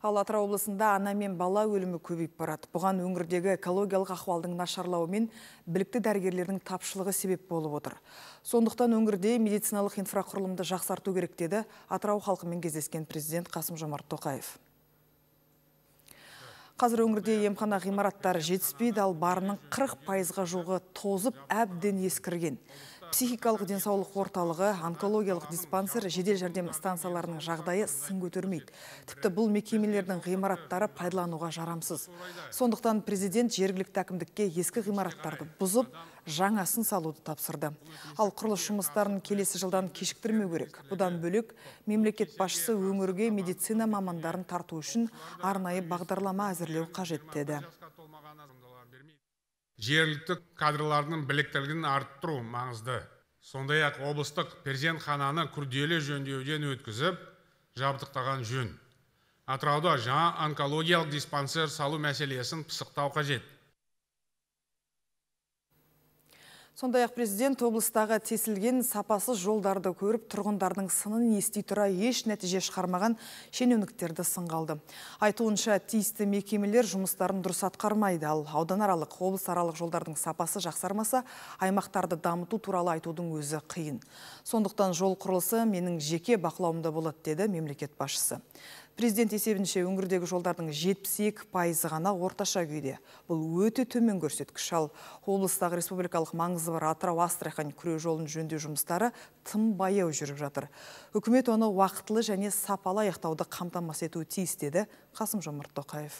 Ал Атырау облысында ана мен бала өлімі көбейіп барады. Бұған өңірдегі экологиялық ахуалдың нашарлауы мен білікті дәрігерлердің тапшылығы себеп болып отыр. Сондықтан өңірде медициналық инфрақұрылымды жақсарту керек деді Атырау халқымен кездескен президент Қасым Жомарт Тоқаев. Қазір өңірде емхана ғимараттары жетіспейді, ал барының 40 пайызға жоғы тозып әбден ескірген психикалық денсаулық орталығы онкологиялық диспансер жедел жәрдем станцияларының жағдайы сын көтермейді тіпті бұл мекемелердің ғимараттары пайдалануға жарамсыз сондықтан президент жергілікті әкімдікке ескі ғимараттарды бұзып жаңасын салуды тапсырды ал құрылыс жұмыстарын келесі жылдан кешіктірмеу керек бұдан бөлек мемлекет басшысы өңірге медицина мамандарын тарту үшін арнайы бағдарлама әзірлеу қажет деді жергілікті кадрлардың біліктілігін арттыру маңызды сондай ақ облыстық перзентхананы күрделі жөндеуден өткізіп жабдықтаған жөн атырауда жаңа онкологиялық диспансер салу мәселесін пысықтау қажет сондай ақ президент облыстағы тесілген сапасыз жолдарды көріп тұрғындардың сынын ести тұра еш нәтиже шығармаған шенеуніктерді сынға алды айтуынша тиісті мекемелер жұмыстарын дұрыс атқармайды ал ауданаралық аралық жолдардың сапасы жақсармаса аймақтарды дамыту туралы айтудың өзі қиын сондықтан жол құрылысы менің жеке бақылауымда болады деді мемлекет басшысы Президент есебінше өңірдегі жолдардың 72 пайызы ғана орташа күйде. Бұл өте төмен көрсеткіш ал облыстағы республикалық маңызы бар Атырау Астрахань күре жолын жөнде жұмыстары тым баяу жүріп жатыр. Үкімет оны уақытылы және сапалы аяқтауды қамтамасыз етуі тиіс деді Қасым Жомарт Тоқаев.